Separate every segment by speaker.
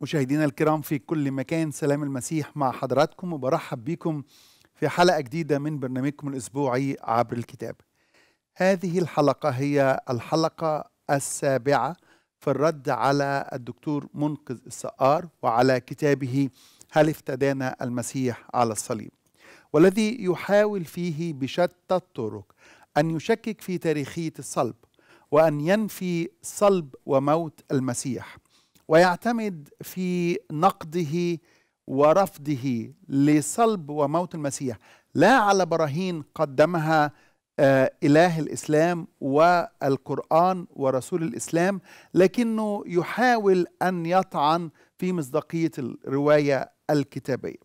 Speaker 1: مشاهدينا الكرام في كل مكان سلام المسيح مع حضراتكم وبرحب بكم في حلقة جديدة من برنامجكم الأسبوعي عبر الكتاب هذه الحلقة هي الحلقة السابعة في الرد على الدكتور منقذ السقار وعلى كتابه هل افتدانا المسيح على الصليب والذي يحاول فيه بشتى الطرق أن يشكك في تاريخية الصلب وأن ينفي صلب وموت المسيح ويعتمد في نقده ورفضه لصلب وموت المسيح لا على براهين قدمها آه، إله الإسلام والقرآن ورسول الإسلام لكنه يحاول أن يطعن في مصداقية الرواية الكتابية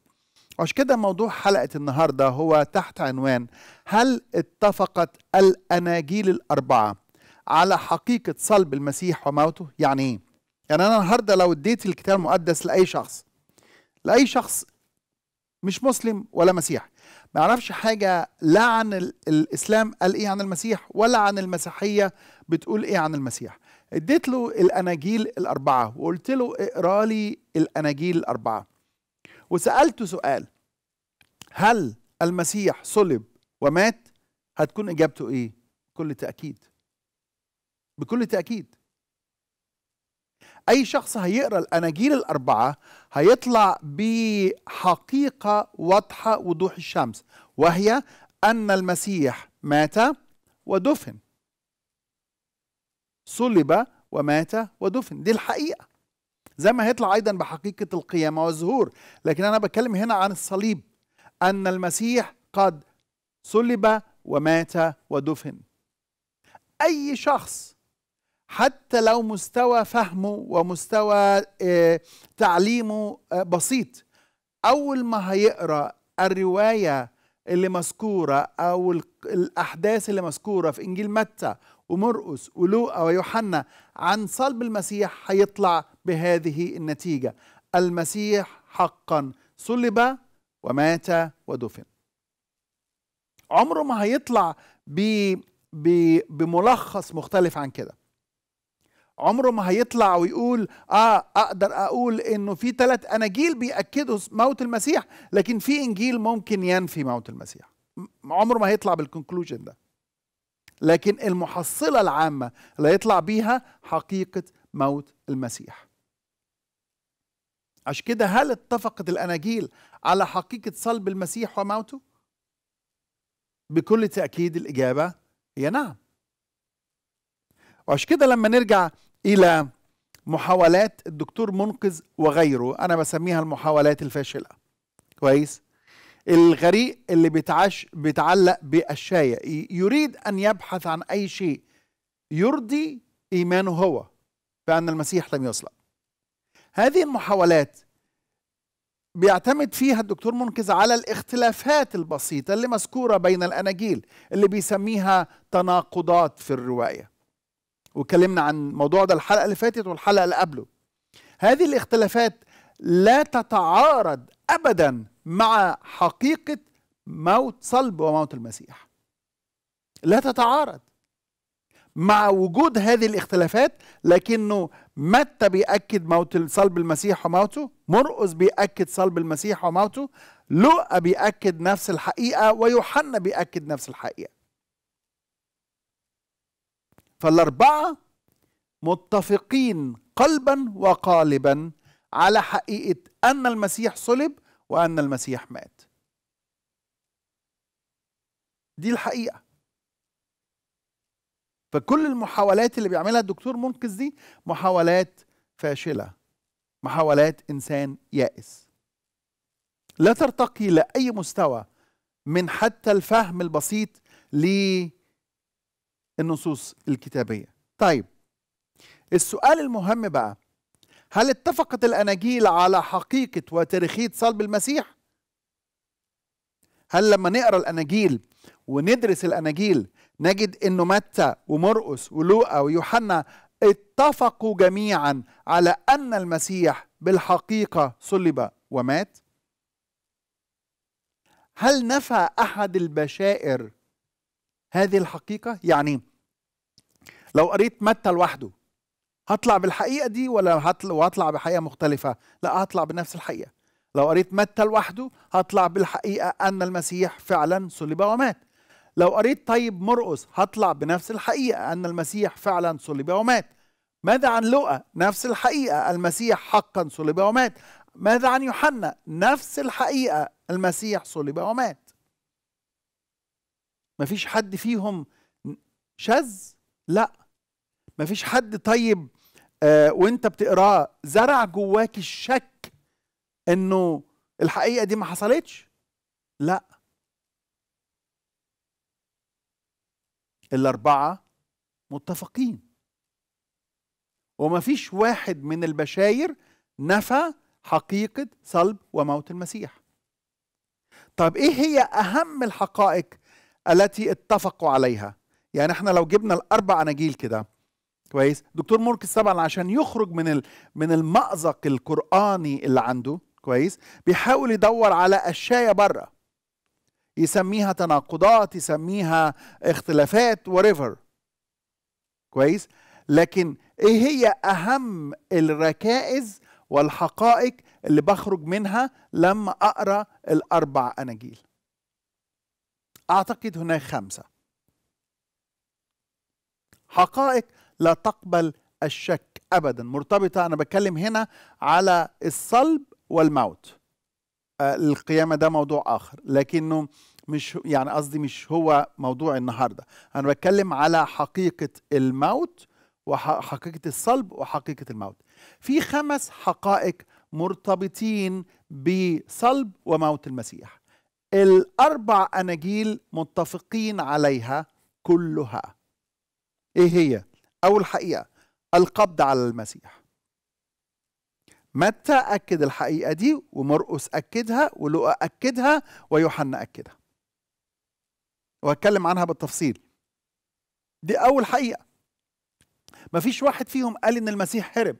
Speaker 1: عشان كده موضوع حلقة النهاردة هو تحت عنوان هل اتفقت الأناجيل الأربعة على حقيقة صلب المسيح وموته يعني ايه؟ يعني انا النهارده لو اديت الكتاب المقدس لاي شخص لاي شخص مش مسلم ولا مسيحي ما يعرفش حاجه لا عن الاسلام قال ايه عن المسيح ولا عن المسيحيه بتقول ايه عن المسيح اديت له الاناجيل الاربعه وقلت له اقرا لي الاناجيل الاربعه وسالته سؤال هل المسيح صلب ومات هتكون اجابته ايه بكل تاكيد بكل تاكيد اي شخص هيقرا الاناجيل الاربعه هيطلع بحقيقه واضحه وضوح الشمس وهي ان المسيح مات ودفن صلب ومات ودفن دي الحقيقه زي ما هيطلع ايضا بحقيقه القيامه والظهور لكن انا بتكلم هنا عن الصليب ان المسيح قد صلب ومات ودفن اي شخص حتى لو مستوى فهمه ومستوى آه، تعليمه آه، بسيط اول ما هيقرا الروايه اللي مذكوره او الاحداث اللي مذكوره في انجيل متى ومرقس ولوقا ويوحنا عن صلب المسيح هيطلع بهذه النتيجه المسيح حقا صلب ومات ودفن عمره ما هيطلع ب... بملخص مختلف عن كده عمره ما هيطلع ويقول اه اقدر اقول انه في ثلاث اناجيل بياكدوا موت المسيح لكن في انجيل ممكن ينفي موت المسيح عمره ما هيطلع بالكونكلوجن ده لكن المحصله العامه اللي هيطلع بيها حقيقه موت المسيح عشان كده هل اتفقت الاناجيل على حقيقه صلب المسيح وموته بكل تاكيد الاجابه هي نعم وعشان كده لما نرجع الى محاولات الدكتور منقذ وغيره انا بسميها المحاولات الفاشله كويس الغريق اللي بيتعش بيتعلق بالشاية يريد أن يبحث عن أي شيء يرضي إيمانه هو بأن المسيح لم يصلب هذه المحاولات بيعتمد فيها الدكتور منقذ على الاختلافات البسيطة اللي مذكورة بين الأناجيل اللي بيسميها تناقضات في الرواية واتكلمنا عن الموضوع ده الحلقه اللي فاتت والحلقه اللي قبله هذه الاختلافات لا تتعارض ابدا مع حقيقه موت صلب وموت المسيح لا تتعارض مع وجود هذه الاختلافات لكنه متى بيأكد موت صلب المسيح وموته مرقس بيأكد صلب المسيح وموته لوقا بيأكد نفس الحقيقة ويوحنا بيأكد نفس الحقيقة فالاربعه متفقين قلبا وقالبا على حقيقه ان المسيح صلب وان المسيح مات دي الحقيقه فكل المحاولات اللي بيعملها الدكتور منقذ دي محاولات فاشله محاولات انسان يائس لا ترتقي لاي مستوى من حتى الفهم البسيط ليه النصوص الكتابية طيب السؤال المهم بقى هل اتفقت الأناجيل على حقيقة وتاريخية صلب المسيح؟ هل لما نقرأ الأناجيل وندرس الأناجيل نجد أنه متى ومرقس ولوقا ويوحنا اتفقوا جميعا على أن المسيح بالحقيقة صلب ومات؟ هل نفى أحد البشائر هذه الحقيقة يعني لو قريت متى لوحده هطلع بالحقيقة دي ولا هطلع بحقيقة مختلفة لا هطلع بنفس الحقيقة لو قريت متى لوحده هطلع بالحقيقة أن المسيح فعلا صلب ومات لو قريت طيب مرقس هطلع بنفس الحقيقة أن المسيح فعلا صلب ومات ماذا عن لؤى نفس الحقيقة المسيح حقا صلب ومات ماذا عن يوحنا نفس الحقيقة المسيح صلب ومات ما فيش حد فيهم شاذ لا ما فيش حد طيب آه وانت بتقراه زرع جواك الشك انه الحقيقه دي ما حصلتش لا الاربعه متفقين وما فيش واحد من البشاير نفى حقيقه صلب وموت المسيح طب ايه هي اهم الحقائق التي اتفقوا عليها يعني احنا لو جبنا الاربع اناجيل كده كويس دكتور مركز طبعا عشان يخرج من من المأزق القرآني اللي عنده كويس بيحاول يدور على أشياء بره يسميها تناقضات يسميها اختلافات وريفر كويس لكن ايه هي اهم الركائز والحقائق اللي بخرج منها لما اقرا الاربع اناجيل أعتقد هناك خمسة حقائق لا تقبل الشك أبدا مرتبطة أنا بتكلم هنا على الصلب والموت آه، القيامة ده موضوع آخر لكنه مش يعني قصدي مش هو موضوع النهاردة أنا بتكلم على حقيقة الموت وحقيقة الصلب وحقيقة الموت في خمس حقائق مرتبطين بصلب وموت المسيح الأربع أناجيل متفقين عليها كلها إيه هي؟ أول حقيقة القبض على المسيح متى أكد الحقيقة دي ومرقس أكدها ولؤى أكدها ويوحنا أكدها وهتكلم عنها بالتفصيل دي أول حقيقة مفيش واحد فيهم قال إن المسيح هرب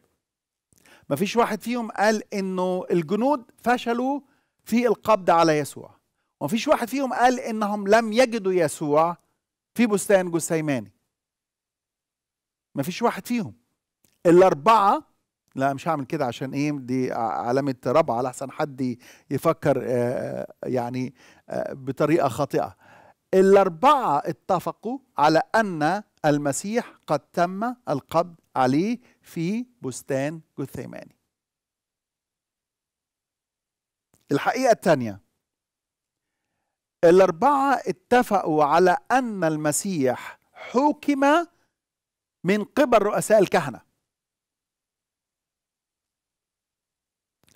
Speaker 1: مفيش واحد فيهم قال إنه الجنود فشلوا في القبض على يسوع ومفيش واحد فيهم قال انهم لم يجدوا يسوع في بستان جثيماني مفيش واحد فيهم الاربعه لا مش هعمل كده عشان ايه دي علامه ربع على احسن حد يفكر آه، آه، يعني آه، بطريقه خاطئه الاربعه اتفقوا على ان المسيح قد تم القبض عليه في بستان جثيماني الحقيقه الثانيه الأربعة اتفقوا على أن المسيح حكم من قبل رؤساء الكهنة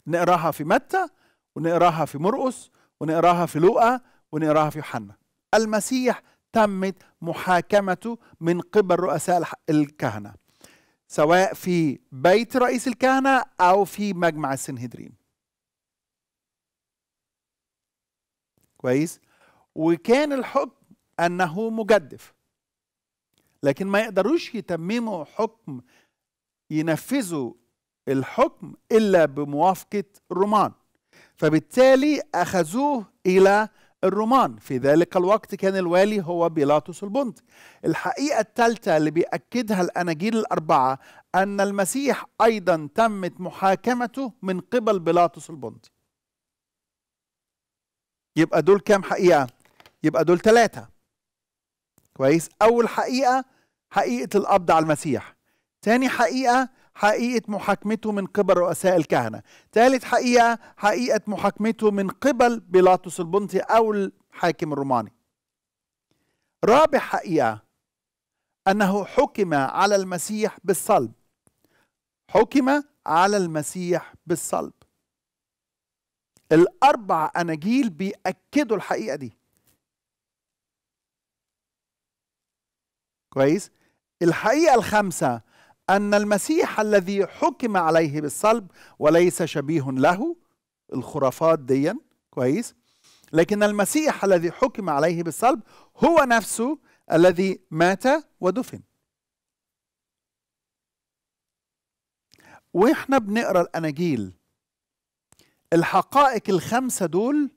Speaker 1: نقراها في متى ونقراها في مرقس ونقراها في لوقا ونقراها في يوحنا المسيح تمت محاكمته من قبل رؤساء الكهنة سواء في بيت رئيس الكهنة أو في مجمع السنهدرين كويس وكان الحكم انه مجدف لكن ما يقدروش يتمموا حكم ينفذوا الحكم الا بموافقه الرومان فبالتالي اخذوه الى الرومان في ذلك الوقت كان الوالي هو بيلاطس البنطي الحقيقة الثالثة اللي بيأكدها الأناجيل الأربعة أن المسيح أيضا تمت محاكمته من قبل بيلاطس البنطي يبقى دول كام حقيقة يبقى دول ثلاثة كويس أول حقيقة حقيقة القبض على المسيح تاني حقيقة حقيقة محاكمته من قبل رؤساء الكهنة ثالث حقيقة حقيقة محاكمته من قبل بيلاطس البنطي أو الحاكم الروماني رابع حقيقة أنه حكم على المسيح بالصلب حكم على المسيح بالصلب الأربع أناجيل بيأكدوا الحقيقة دي كويس الحقيقة الخامسة أن المسيح الذي حكم عليه بالصلب وليس شبيه له الخرافات ديا كويس لكن المسيح الذي حكم عليه بالصلب هو نفسه الذي مات ودفن واحنا بنقرا الاناجيل الحقائق الخمسه دول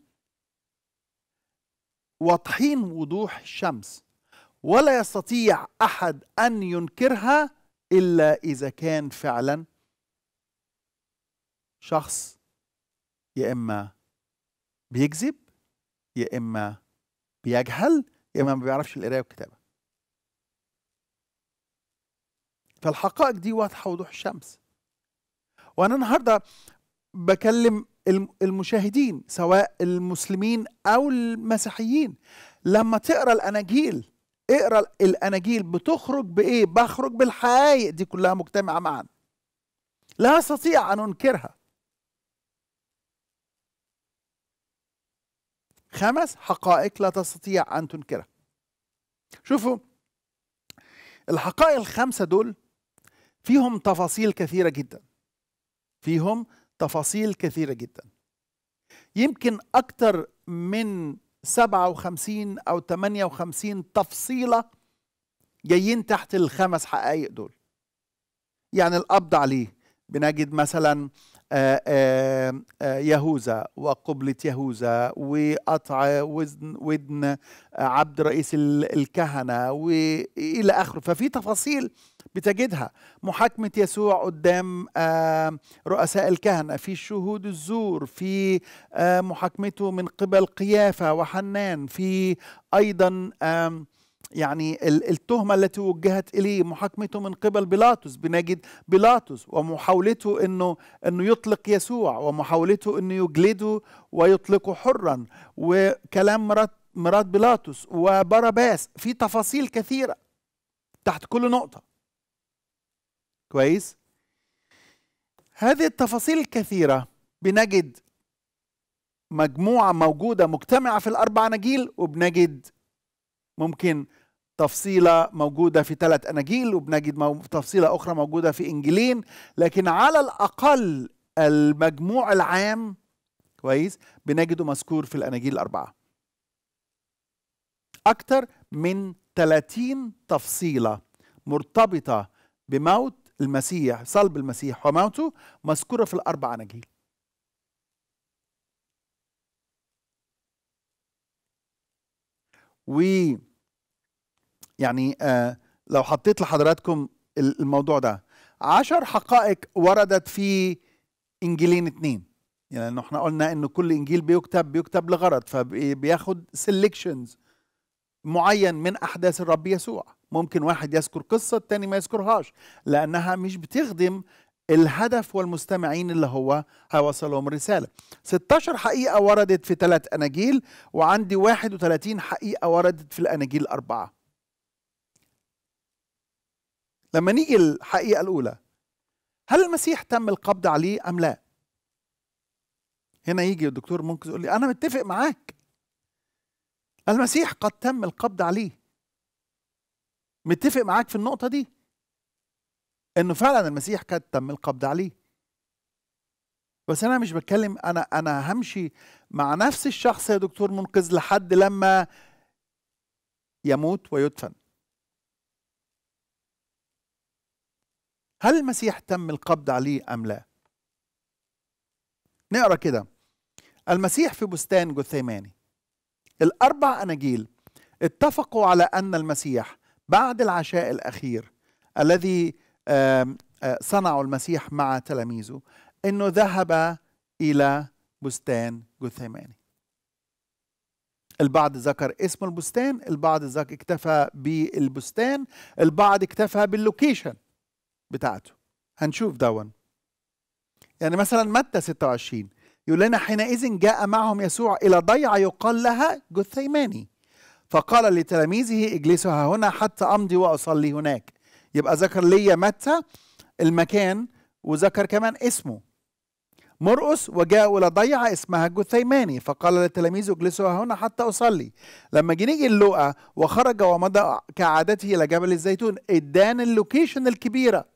Speaker 1: واضحين وضوح الشمس ولا يستطيع احد ان ينكرها الا اذا كان فعلا شخص يا اما بيكذب يا اما بيجهل يا اما ما بيعرفش القرايه والكتابه فالحقائق دي واضحه وضوح الشمس وانا النهارده بكلم المشاهدين سواء المسلمين او المسيحيين لما تقرا الاناجيل اقرا الاناجيل بتخرج بايه بخرج بالحقائق دي كلها مجتمعه معا لا استطيع ان انكرها خمس حقائق لا تستطيع ان تنكرها شوفوا الحقائق الخمسه دول فيهم تفاصيل كثيره جدا فيهم تفاصيل كثيره جدا يمكن اكتر من 57 أو 58 تفصيلة جايين تحت الخمس حقائق دول يعني القبض عليه بنجد مثلا آه، آه، آه، يهوذا وقبلة يهوذا وقطع وزن ودن عبد رئيس الكهنة وإلى آخره ففي تفاصيل بتجدها محاكمة يسوع قدام آه، رؤساء الكهنة في شهود الزور في آه، محاكمته من قبل قيافة وحنان في أيضا يعني التهمة التي وجهت إليه محاكمته من قبل بيلاطس بنجد بيلاطس ومحاولته أنه أنه يطلق يسوع ومحاولته أنه يجلده ويطلقه حرا وكلام مرات مرات بيلاطس وبرباس في تفاصيل كثيرة تحت كل نقطة كويس هذه التفاصيل الكثيرة بنجد مجموعة موجودة مجتمعة في الأربع أناجيل وبنجد ممكن تفصيلة موجودة في ثلاث أناجيل وبنجد تفصيلة أخرى موجودة في إنجيلين لكن على الأقل المجموع العام كويس بنجده مذكور في الأناجيل الأربعة أكثر من 30 تفصيلة مرتبطة بموت المسيح صلب المسيح وموته مذكورة في الأربع أناجيل و يعني آه لو حطيت لحضراتكم الموضوع ده عشر حقائق وردت في انجيلين اتنين يعني لانه احنا قلنا ان كل انجيل بيكتب بيكتب لغرض فبياخد سيلكشنز معين من احداث الرب يسوع ممكن واحد يذكر قصة التاني ما يذكرهاش لأنها مش بتخدم الهدف والمستمعين اللي هو هيوصلهم الرساله 16 حقيقة وردت في ثلاث أناجيل وعندي 31 حقيقة وردت في الأناجيل الأربعة لما نيجي الحقيقة الأولى هل المسيح تم القبض عليه أم لا؟ هنا يجي الدكتور ممكن يقول لي أنا متفق معاك المسيح قد تم القبض عليه متفق معاك في النقطه دي انه فعلا المسيح قد تم القبض عليه بس انا مش بتكلم انا انا همشي مع نفس الشخص يا دكتور منقذ لحد لما يموت ويدفن هل المسيح تم القبض عليه ام لا نقرا كده المسيح في بستان جثيماني الاربع اناجيل اتفقوا على ان المسيح بعد العشاء الأخير الذي صنعه المسيح مع تلاميذه أنه ذهب إلى بستان جثيماني البعض ذكر اسم البستان البعض ذكر اكتفى بالبستان البعض اكتفى باللوكيشن بتاعته هنشوف دون يعني مثلا متى 26 يقول لنا حينئذ جاء معهم يسوع إلى ضيعة يقال لها جثيماني فقال لتلاميذه اجلسوا ها هنا حتى امضي واصلي هناك يبقى ذكر ليا متى المكان وذكر كمان اسمه مرقس وجاء إلى ضيعة اسمها الجثيماني فقال لتلاميذه اجلسوا هنا حتى أصلي لما جه نيجي اللقا وخرج ومضى كعادته إلى جبل الزيتون ادانا اللوكيشن الكبيرة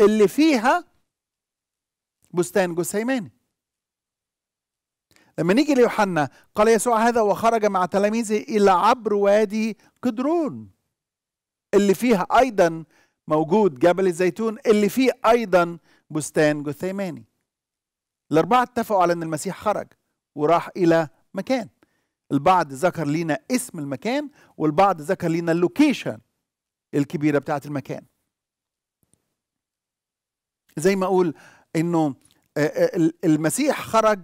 Speaker 1: اللي فيها بستان جثيماني لما نيجي ليوحنا قال يسوع هذا وخرج مع تلاميذه إلى عبر وادي قدرون اللي فيها أيضا موجود جبل الزيتون اللي فيه أيضا بستان جثيماني الأربعة اتفقوا على أن المسيح خرج وراح إلى مكان البعض ذكر لنا اسم المكان والبعض ذكر لنا اللوكيشن الكبيرة بتاعة المكان زي ما أقول أنه آه، آه، المسيح خرج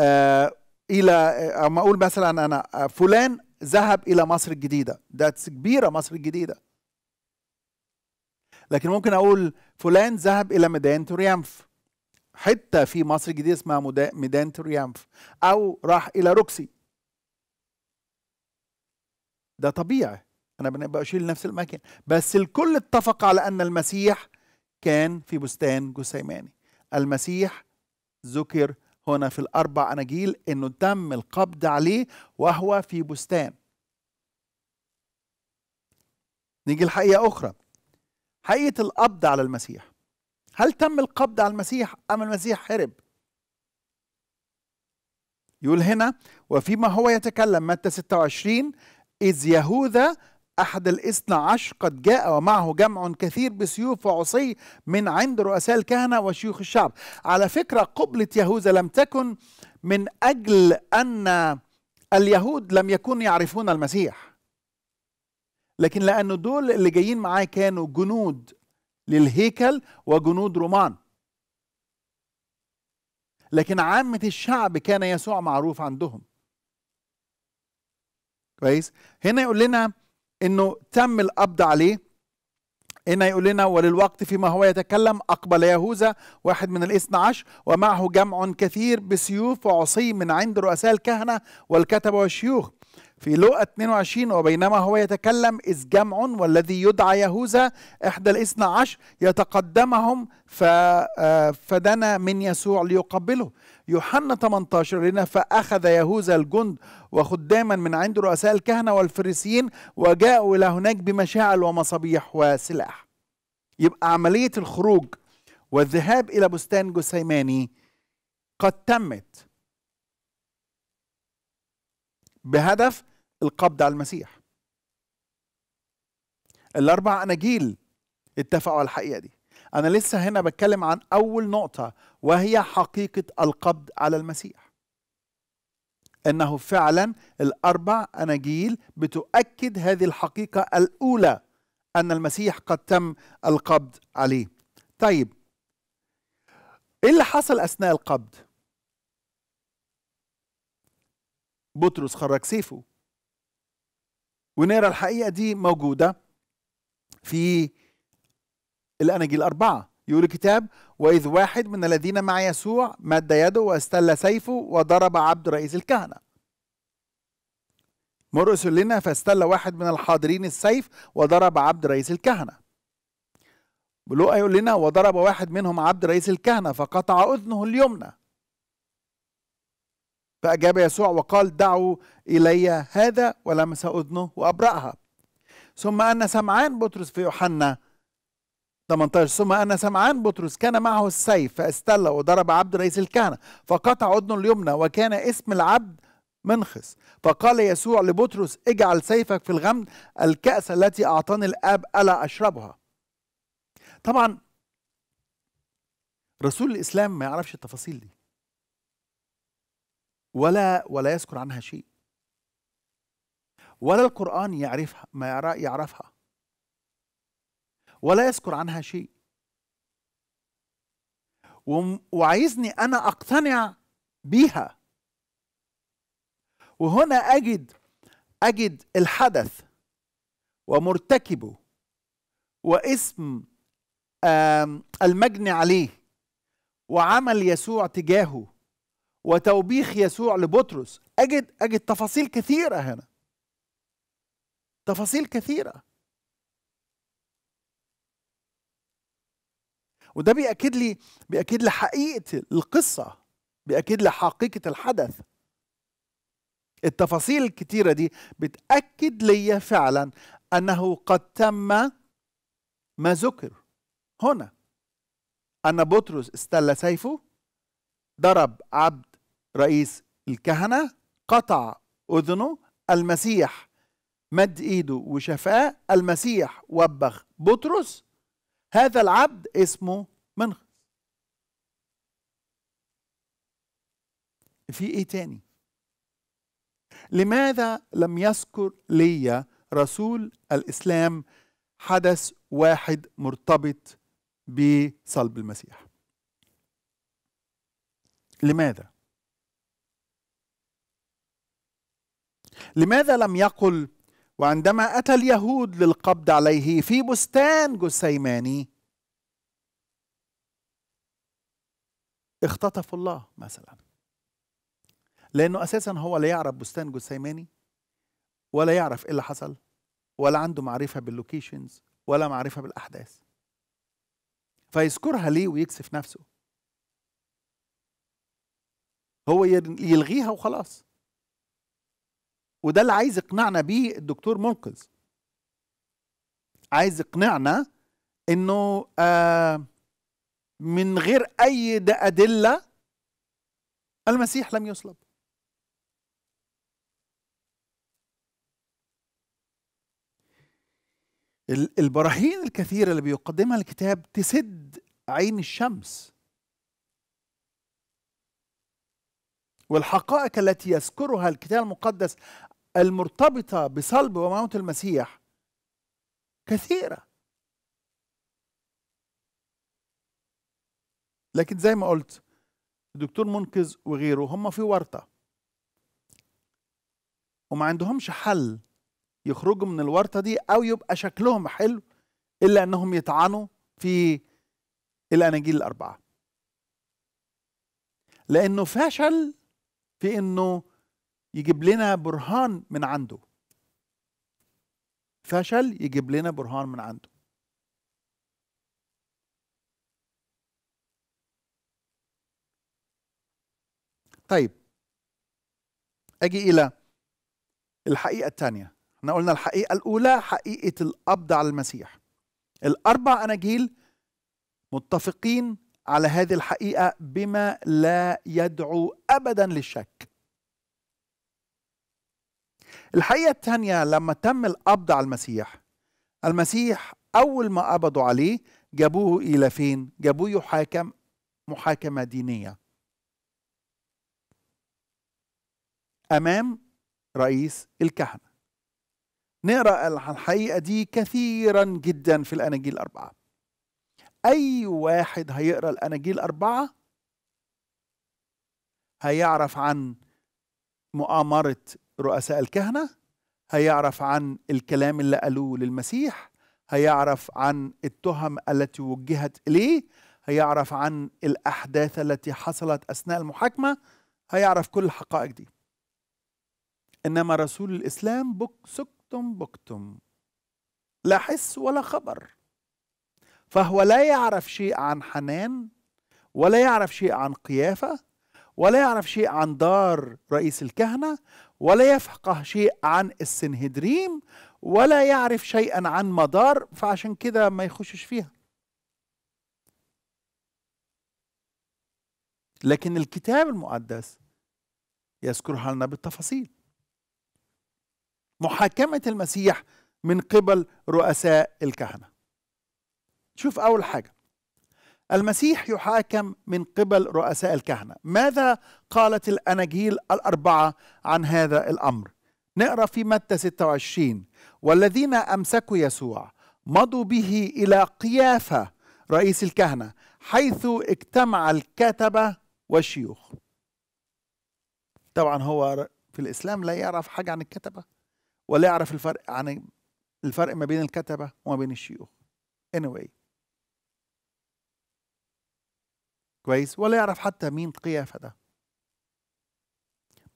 Speaker 1: آه، الى آه، اما اقول مثلا انا آه، فلان ذهب الى مصر الجديده ده كبيره مصر الجديده لكن ممكن اقول فلان ذهب الى ميدان تريمف حته في مصر الجديده اسمها ميدان تريمف او راح الى روكسي ده طبيعي انا بنبقى اشيل نفس الاماكن بس الكل اتفق على ان المسيح كان في بستان جسيماني المسيح ذكر هنا في الأربع أناجيل أنه تم القبض عليه وهو في بستان نيجي لحقيقة أخرى حقيقة القبض على المسيح هل تم القبض على المسيح أم المسيح هرب يقول هنا وفيما هو يتكلم متى 26 إذ يهوذا أحد الاثنى عشر قد جاء ومعه جمع كثير بسيوف وعصي من عند رؤساء الكهنة وشيوخ الشعب على فكرة قبلة يهوذا لم تكن من أجل أن اليهود لم يكونوا يعرفون المسيح لكن لأنه دول اللي جايين معاه كانوا جنود للهيكل وجنود رومان لكن عامة الشعب كان يسوع معروف عندهم كويس هنا يقول لنا انه تم القبض عليه هنا يقول لنا وللوقت فيما هو يتكلم أقبل يهوذا واحد من الاثنى عشر ومعه جمع كثير بسيوف وعصي من عند رؤساء الكهنة والكتبة والشيوخ في لوقا 22 وبينما هو يتكلم إذ جمع والذي يدعى يهوذا إحدى الاثنى عشر يتقدمهم آه، فدنا من يسوع ليقبله يوحنا 18 لنا فأخذ يهوذا الجند وخداما من عند رؤساء الكهنة والفريسيين وجاءوا إلى هناك بمشاعل ومصابيح وسلاح يبقى عملية الخروج والذهاب إلى بستان جسيماني قد تمت بهدف القبض على المسيح الأربع أناجيل اتفقوا على الحقيقة دي أنا لسه هنا بتكلم عن أول نقطة وهي حقيقة القبض على المسيح أنه فعلا الأربع أناجيل بتؤكد هذه الحقيقة الأولى أن المسيح قد تم القبض عليه طيب إيه اللي حصل أثناء القبض؟ بطرس خرج سيفه ونرى الحقيقة دي موجودة في الأناجيل الأربعة يقول الكتاب وإذ واحد من الذين مع يسوع مد يده واستل سيفه وضرب عبد رئيس الكهنة مرقس لنا فاستل واحد من الحاضرين السيف وضرب عبد رئيس الكهنة بلوقا يقول لنا وضرب واحد منهم عبد رئيس الكهنة فقطع أذنه اليمنى فأجاب يسوع وقال دعوا إلي هذا ولمس أذنه وأبرأها ثم أن سمعان بطرس في يوحنا 18 ثم ان سمعان بطرس كان معه السيف فاستل وضرب عبد رئيس الكهنة فقطع أذنه اليمنى وكان اسم العبد منخس فقال يسوع لبطرس اجعل سيفك في الغمد الكأس التي أعطاني الآب ألا أشربها طبعا رسول الإسلام ما يعرفش التفاصيل دي ولا ولا يذكر عنها شيء ولا القرآن يعرفها ما يعرفها ولا يذكر عنها شيء وعايزني أنا أقتنع بيها وهنا أجد أجد الحدث ومرتكبه واسم المجني عليه وعمل يسوع تجاهه وتوبيخ يسوع لبطرس أجد أجد تفاصيل كثيرة هنا تفاصيل كثيرة وده بيأكد لي بيأكد لي حقيقة القصة بيأكد لي حقيقة الحدث التفاصيل الكتيرة دي بتأكد لي فعلا أنه قد تم ما ذكر هنا أن بطرس استل سيفه ضرب عبد رئيس الكهنة قطع أذنه المسيح مد إيده وشفاه المسيح وبخ بطرس هذا العبد اسمه منخ في ايه تاني لماذا لم يذكر لي رسول الاسلام حدث واحد مرتبط بصلب المسيح لماذا لماذا لم يقل وعندما أتى اليهود للقبض عليه في بستان جسيماني اختطفوا الله مثلا لأنه أساسا هو لا يعرف بستان جسيماني ولا يعرف إيه اللي حصل ولا عنده معرفة باللوكيشنز ولا معرفة بالأحداث فيذكرها ليه ويكسف نفسه هو يلغيها وخلاص وده اللي عايز يقنعنا بيه الدكتور منقذ عايز يقنعنا انه آه من غير اي ادله المسيح لم يصلب البراهين الكثيره اللي بيقدمها الكتاب تسد عين الشمس والحقائق التي يذكرها الكتاب المقدس المرتبطة بصلب وموت المسيح كثيرة لكن زي ما قلت الدكتور منقذ وغيره هم في ورطة وما عندهمش حل يخرجوا من الورطة دي أو يبقى شكلهم حلو إلا أنهم يطعنوا في الأناجيل الأربعة لأنه فشل في انه يجيب لنا برهان من عنده فشل يجيب لنا برهان من عنده طيب اجي الى الحقيقه الثانيه احنا قلنا الحقيقه الاولى حقيقه القبض على المسيح الاربع اناجيل متفقين على هذه الحقيقه بما لا يدعو ابدا للشك الحقيقه الثانيه لما تم القبض على المسيح المسيح اول ما قبضوا عليه جابوه الى فين جابوه يحاكم محاكمه دينيه امام رئيس الكهنه نقرا الحقيقه دي كثيرا جدا في الاناجيل الاربعه أي واحد هيقرأ الأناجيل أربعة هيعرف عن مؤامرة رؤساء الكهنة هيعرف عن الكلام اللي قالوه للمسيح هيعرف عن التهم التي وجهت إليه هيعرف عن الأحداث التي حصلت أثناء المحاكمة هيعرف كل الحقائق دي إنما رسول الإسلام بك سكتم بكتم لا حس ولا خبر فهو لا يعرف شيء عن حنان ولا يعرف شيء عن قيافة ولا يعرف شيء عن دار رئيس الكهنة ولا يفقه شيء عن السنهدريم ولا يعرف شيئا عن مدار فعشان كده ما يخشش فيها لكن الكتاب المقدس يذكرها لنا بالتفاصيل محاكمة المسيح من قبل رؤساء الكهنة شوف أول حاجة المسيح يحاكم من قبل رؤساء الكهنة ماذا قالت الأناجيل الأربعة عن هذا الأمر نقرأ في متى 26 والذين أمسكوا يسوع مضوا به إلى قيافة رئيس الكهنة حيث اجتمع الكتبة والشيوخ طبعا هو في الإسلام لا يعرف حاجة عن الكتبة ولا يعرف الفرق عن الفرق ما بين الكتبة وما بين الشيوخ anyway كويس ولا يعرف حتى مين قيافة ده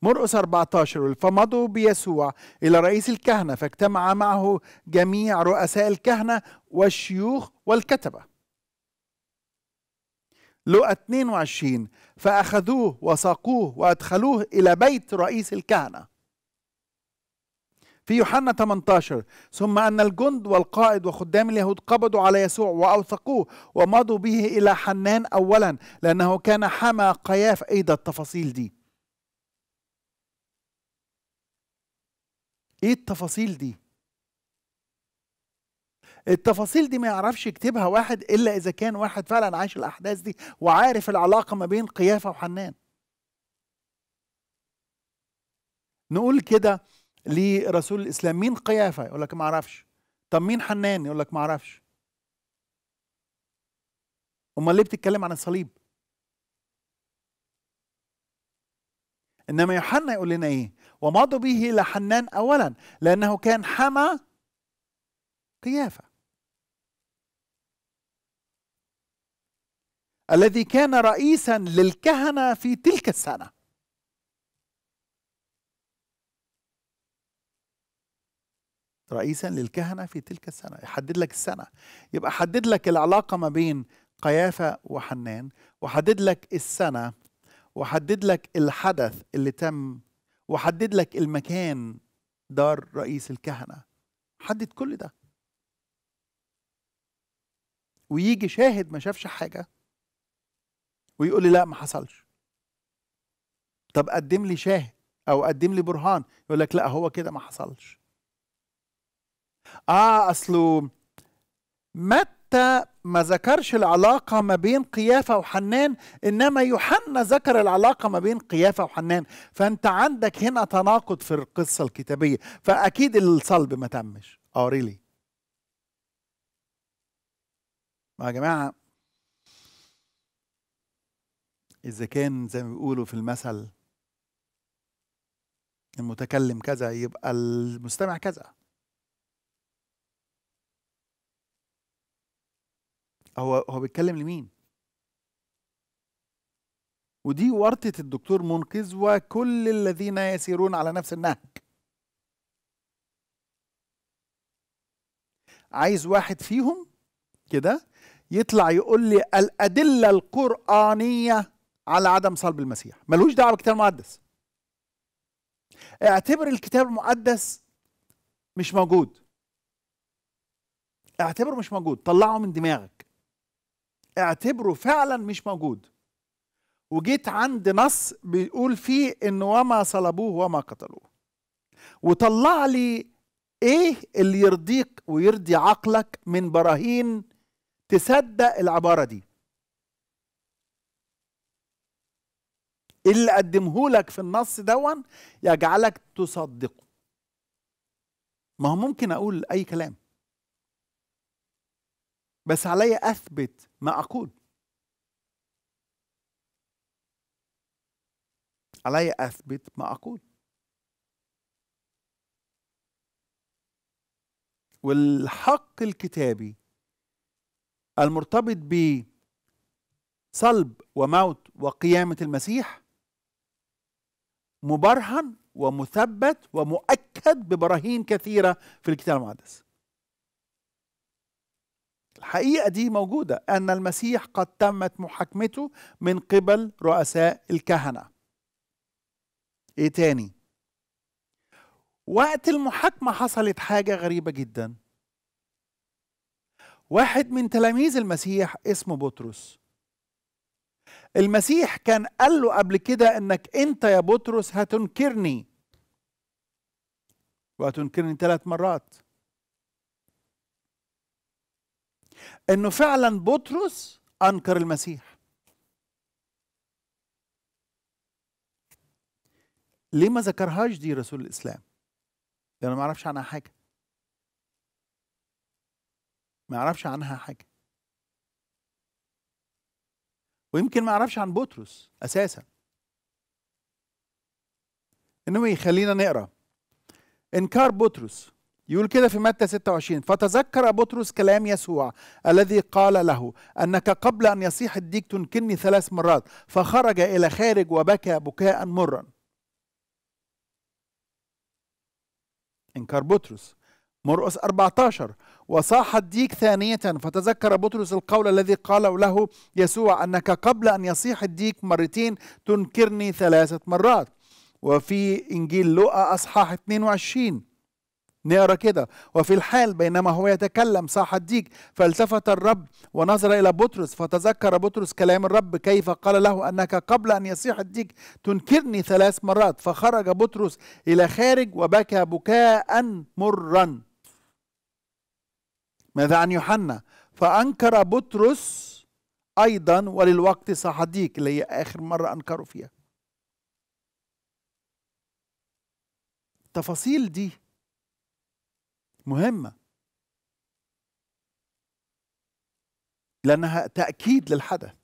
Speaker 1: مرقس 14 فمضوا بيسوع إلى رئيس الكهنة فاجتمع معه جميع رؤساء الكهنة والشيوخ والكتبة لقى 22 فأخذوه وساقوه وأدخلوه إلى بيت رئيس الكهنة في يوحنا 18 ثم أن الجند والقائد وخدام اليهود قبضوا على يسوع وأوثقوه ومضوا به إلى حنان أولا لأنه كان حمى قياف أيضا التفاصيل دي إيه التفاصيل دي؟ التفاصيل دي ما يعرفش يكتبها واحد إلا إذا كان واحد فعلا عايش الأحداث دي وعارف العلاقة ما بين قيافة وحنان نقول كده لرسول الاسلام مين قيافه يقول لك ما اعرفش طب مين حنان يقول لك ما اعرفش امال ليه بتتكلم عن الصليب انما يوحنا يقول لنا ايه ومضوا به الى حنان اولا لانه كان حمى قيافه الذي كان رئيسا للكهنه في تلك السنه رئيسا للكهنة في تلك السنة يحدد لك السنة يبقى حدد لك العلاقة ما بين قيافة وحنان وحدد لك السنة وحدد لك الحدث اللي تم وحدد لك المكان دار رئيس الكهنة حدد كل ده ويجي شاهد ما شافش حاجة ويقول لي لا ما حصلش طب قدم لي شاهد او قدم لي برهان يقول لك لا هو كده ما حصلش اه اصله متى ما ذكرش العلاقة ما بين قيافة وحنان إنما يوحنا ذكر العلاقة ما بين قيافة وحنان فأنت عندك هنا تناقض في القصة الكتابية فأكيد الصلب ما تمش اه oh, ريلي ما يا جماعة إذا كان زي ما بيقولوا في المثل المتكلم كذا يبقى المستمع كذا هو هو بيتكلم لمين ودي ورطة الدكتور منقذ وكل الذين يسيرون على نفس النهج عايز واحد فيهم كده يطلع يقول لي الأدلة القرآنية على عدم صلب المسيح ملوش دعوة بالكتاب المقدس اعتبر الكتاب المقدس مش موجود اعتبره مش موجود طلعه من دماغك اعتبره فعلا مش موجود وجيت عند نص بيقول فيه ان وما صلبوه وما قتلوه وطلع لي ايه اللي يرضيك ويرضي عقلك من براهين تصدق العباره دي اللي قدمهولك في النص دون يجعلك تصدقه ما هو ممكن اقول اي كلام بس علي أثبت ما أقول علي أثبت ما أقول والحق الكتابي المرتبط بصلب وموت وقيامة المسيح مبرهن ومثبت ومؤكد ببراهين كثيرة في الكتاب المقدس الحقيقة دي موجودة أن المسيح قد تمت محاكمته من قبل رؤساء الكهنة إيه تاني؟ وقت المحاكمة حصلت حاجة غريبة جدا واحد من تلاميذ المسيح اسمه بطرس المسيح كان قال له قبل كده انك انت يا بطرس هتنكرني وهتنكرني ثلاث مرات انه فعلا بطرس انكر المسيح ليه ما ذكرهاش دي رسول الاسلام لانه ما اعرفش عنها حاجه ما اعرفش عنها حاجه ويمكن ما اعرفش عن بطرس اساسا انما خلينا نقرا انكار بطرس يقول كده في متى 26 فتذكر بطرس كلام يسوع الذي قال له أنك قبل أن يصيح الديك تنكرني ثلاث مرات فخرج إلى خارج وبكى بكاء مرا إنكار بطرس مرقس 14 وصاح الديك ثانية فتذكر بطرس القول الذي قاله له يسوع أنك قبل أن يصيح الديك مرتين تنكرني ثلاثة مرات وفي إنجيل لوقا أصحاح 22 نقرا كده وفي الحال بينما هو يتكلم صاح الديك فالتفت الرب ونظر الى بطرس فتذكر بطرس كلام الرب كيف قال له انك قبل ان يصيح الديك تنكرني ثلاث مرات فخرج بطرس الى خارج وبكى بكاء مرا ماذا عن يوحنا فانكر بطرس ايضا وللوقت صاح الديك اللي هي اخر مره انكروا فيها التفاصيل دي مهمه لانها تاكيد للحدث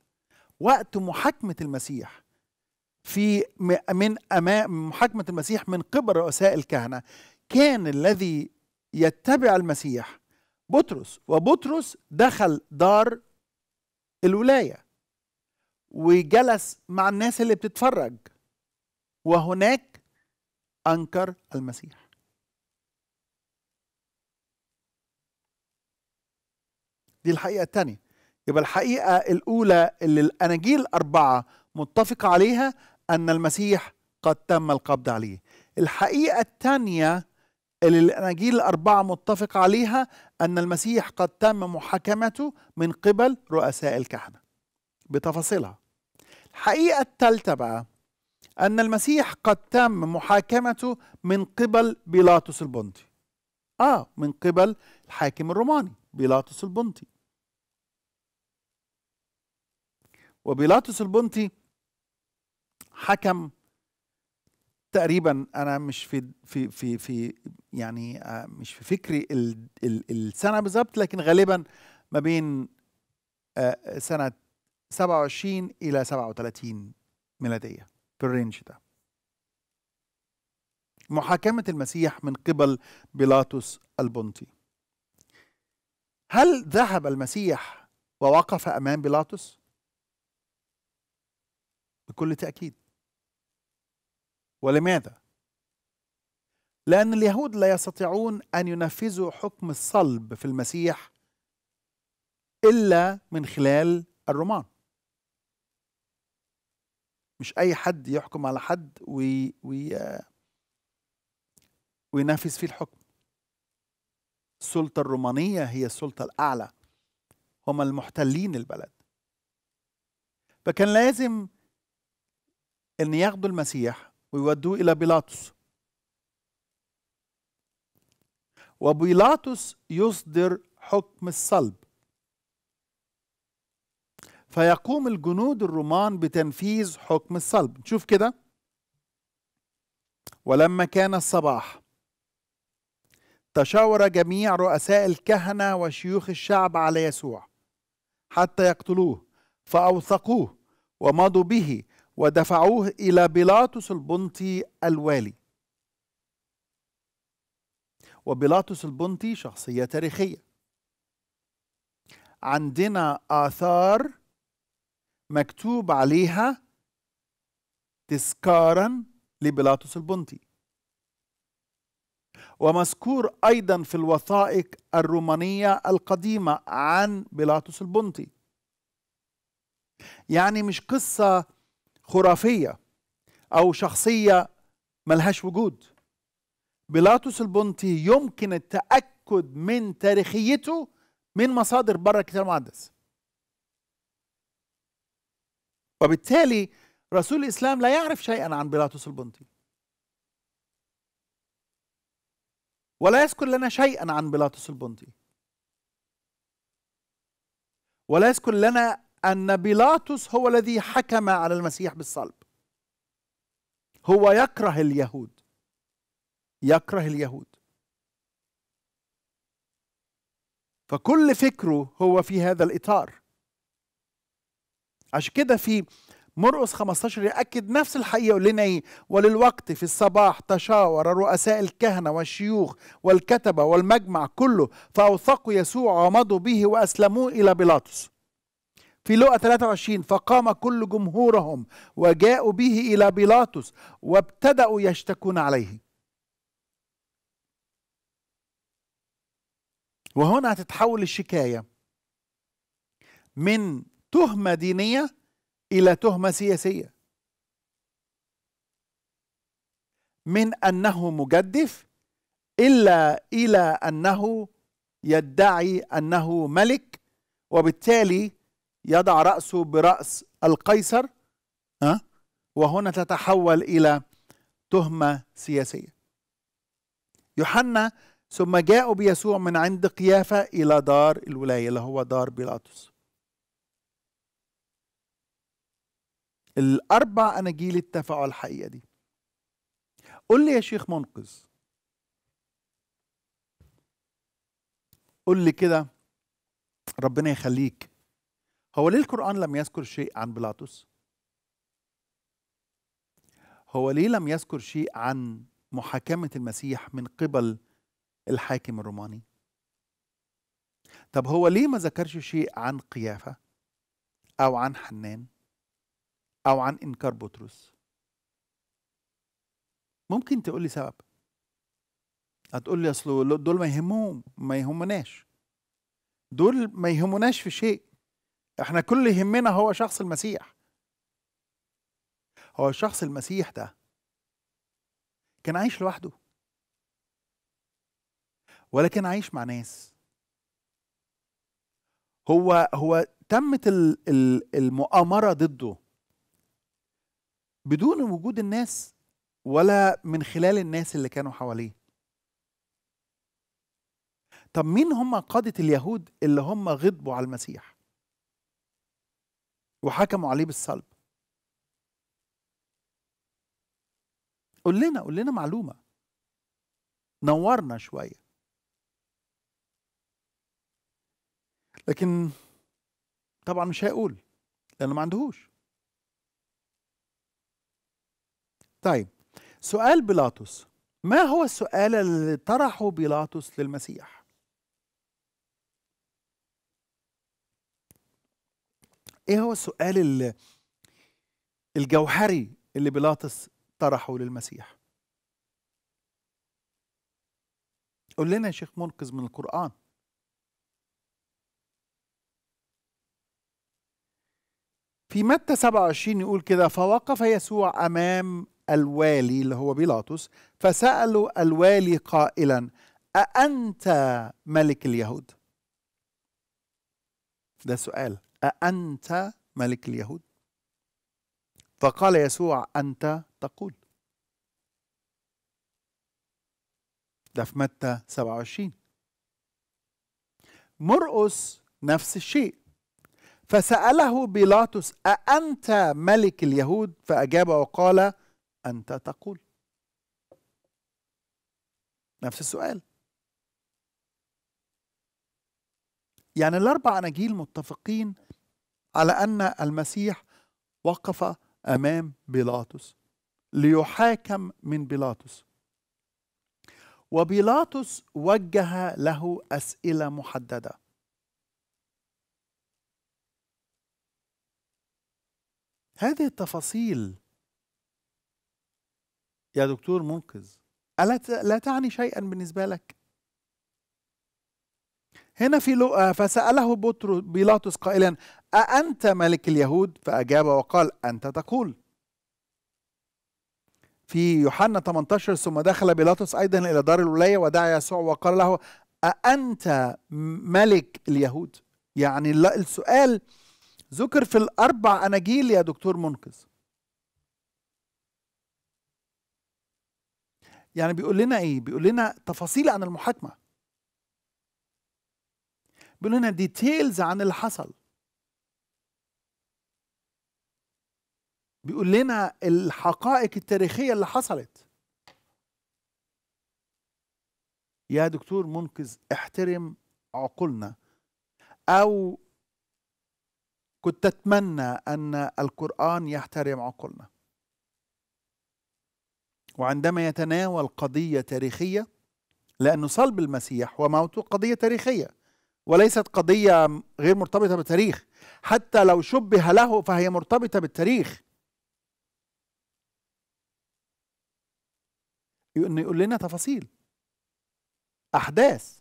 Speaker 1: وقت محاكمه المسيح في من امام محاكمه المسيح من قبل رؤساء الكهنه كان الذي يتبع المسيح بطرس وبطرس دخل دار الولايه وجلس مع الناس اللي بتتفرج وهناك انكر المسيح دي الحقيقة الثانية يبقى الحقيقة الأولى اللي الأناجيل الأربعة متفقة عليها أن المسيح قد تم القبض عليه الحقيقة الثانية اللي الأناجيل الأربعة متفقة عليها أن المسيح قد تم محاكمته من قبل رؤساء الكهنة بتفاصيلها الحقيقة الثالثة بقى أن المسيح قد تم محاكمته من قبل بيلاطس البنطي آه من قبل الحاكم الروماني بيلاطس البنطي وبيلاطس البنطي حكم تقريبا انا مش في في في في يعني آه، مش في فكري السنه بالظبط لكن غالبا ما بين آه، سنه 27 الى 37 ميلاديه في الرينج ده محاكمه المسيح من قبل بيلاطس البنطي هل ذهب المسيح ووقف امام بيلاطس بكل تأكيد ولماذا؟ لأن اليهود لا يستطيعون أن ينفذوا حكم الصلب في المسيح إلا من خلال الرومان مش أي حد يحكم على حد وي وي آه، وينفذ فيه الحكم السلطة الرومانية هي السلطة الأعلى هم المحتلين البلد فكان لازم أن ياخدوا المسيح ويودوه إلى بيلاطس وبيلاطس يصدر حكم الصلب فيقوم الجنود الرومان بتنفيذ حكم الصلب نشوف كده ولما كان الصباح تشاور جميع رؤساء الكهنة وشيوخ الشعب على يسوع حتى يقتلوه فأوثقوه ومضوا به ودفعوه إلى بيلاطس البنطي الوالي وبيلاطس البنطي شخصية تاريخية عندنا آثار مكتوب عليها تذكارا لبيلاطس البنطي ومذكور أيضا في الوثائق الرومانية القديمة عن بيلاطس البنطي يعني مش قصة خرافية أو شخصية ملهاش وجود بيلاطس البنطي يمكن التأكد من تاريخيته من مصادر بره الكتاب المقدس وبالتالي رسول الإسلام لا يعرف شيئا عن بيلاطس البنطي ولا يذكر لنا شيئا عن بيلاطس البنطي ولا يذكر لنا أن بيلاطس هو الذي حكم على المسيح بالصلب هو يكره اليهود يكره اليهود فكل فكره هو في هذا الإطار عشان كده في مرقس 15 يأكد نفس الحقيقة يقول لنا إيه وللوقت في الصباح تشاور رؤساء الكهنة والشيوخ والكتبة والمجمع كله فأوثقوا يسوع ومضوا به وأسلموه إلى بيلاطس في لقى 23 فقام كل جمهورهم وجاءوا به إلى بيلاطس وابتدأوا يشتكون عليه وهنا هتتحول الشكاية من تهمة دينية إلى تهمة سياسية من أنه مجدف إلا إلى أنه يدعي أنه ملك وبالتالي يضع رأسه برأس القيصر أه؟ وهنا تتحول إلى تهمة سياسية يوحنا ثم جاءوا بيسوع من عند قيافة إلى دار الولاية اللي هو دار بيلاطس الأربع أناجيل اتفقوا على الحقيقة دي قل لي يا شيخ منقذ قل لي كده ربنا يخليك هو ليه القرآن لم يذكر شيء عن بيلاطس؟ هو ليه لم يذكر شيء عن محاكمة المسيح من قبل الحاكم الروماني؟ طب هو ليه ما ذكرش شيء عن قيافة أو عن حنان أو عن إنكار بطرس؟ ممكن تقول لي سبب هتقول لي أصل دول ما يهمهم ما يهمناش دول ما يهمناش في شيء احنا كل يهمنا هو شخص المسيح هو شخص المسيح ده كان عايش لوحده ولا كان عايش مع ناس هو هو تمت المؤامرة ضده بدون وجود الناس ولا من خلال الناس اللي كانوا حواليه طب مين هم قادة اليهود اللي هم غضبوا على المسيح وحكموا عليه بالصلب قول لنا قول لنا معلومه نورنا شويه لكن طبعا مش هيقول لانه ما عندهوش طيب سؤال بيلاطس ما هو السؤال اللي طرحه بيلاطس للمسيح ايه هو السؤال الجوهري اللي بيلاطس طرحه للمسيح قول لنا يا شيخ منقذ من القرآن في متى 27 يقول كده فوقف يسوع أمام الوالي اللي هو بيلاطس فسألوا الوالي قائلا أأنت ملك اليهود ده سؤال أأنت ملك اليهود فقال يسوع أنت تقول ده في متى 27 مرقس نفس الشيء فسأله بيلاطس أأنت ملك اليهود فأجاب وقال أنت تقول نفس السؤال يعني الأربع أناجيل متفقين على أن المسيح وقف أمام بيلاطس ليحاكم من بيلاطس وبيلاطس وجه له أسئلة محددة هذه التفاصيل يا دكتور منقذ ألا لا تعني شيئا بالنسبة لك؟ هنا في لقى آه، فسأله بطرس بيلاطس قائلا أأنت ملك اليهود فأجاب وقال أنت تقول في يوحنا 18 ثم دخل بيلاطس أيضا إلى دار الولاية ودعا يسوع وقال له أأنت ملك اليهود يعني السؤال ذكر في الأربع أناجيل يا دكتور منقذ يعني بيقول لنا إيه بيقول لنا تفاصيل عن المحاكمة بيقول لنا ديتيلز عن اللي حصل بيقول لنا الحقائق التاريخيه اللي حصلت يا دكتور منقذ احترم عقولنا او كنت اتمنى ان القران يحترم عقولنا وعندما يتناول قضيه تاريخيه لأن صلب المسيح وموته قضية تاريخية وليست قضية غير مرتبطة بالتاريخ حتى لو شبه له فهي مرتبطة بالتاريخ انه يقول لنا تفاصيل احداث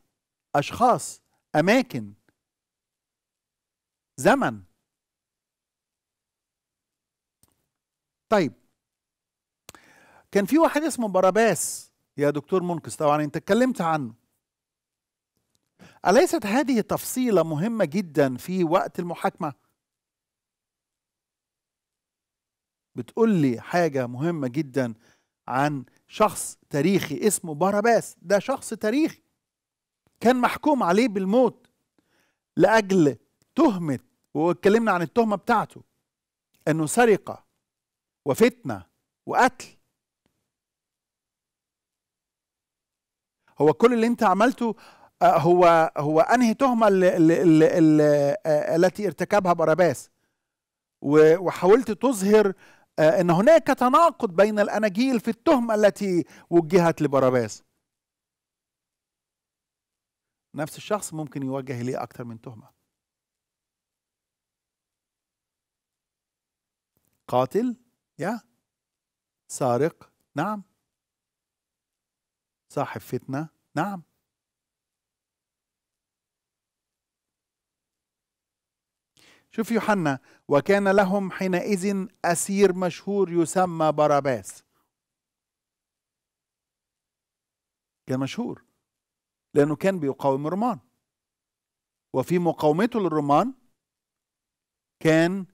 Speaker 1: اشخاص اماكن زمن طيب كان في واحد اسمه باراباس يا دكتور منقذ طبعا انت اتكلمت عنه أليست هذه تفصيلة مهمة جدا في وقت المحاكمة؟ بتقول لي حاجة مهمة جدا عن شخص تاريخي اسمه باراباس ده شخص تاريخي كان محكوم عليه بالموت لأجل تهمة واتكلمنا عن التهمة بتاعته أنه سرقة وفتنة وقتل هو كل اللي انت عملته آه، هو هو انهي تهمه آه، التي ارتكبها باراباس وحاولت تظهر آه، ان هناك تناقض بين الاناجيل في التهمه التي وجهت لباراباس نفس الشخص ممكن يوجه لي اكثر من تهمه قاتل يا سارق نعم صاحب فتنه نعم شوف يوحنا وكان لهم حينئذ أسير مشهور يسمى باراباس كان مشهور لأنه كان بيقاوم الرومان وفي مقاومته للرومان كان